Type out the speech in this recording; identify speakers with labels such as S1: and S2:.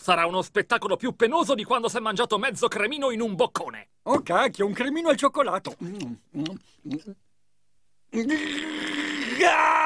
S1: sarà uno spettacolo più penoso di quando si è mangiato mezzo cremino in un boccone.
S2: Oh cacchio, un cremino al cioccolato. Mm. Mm.
S1: mm.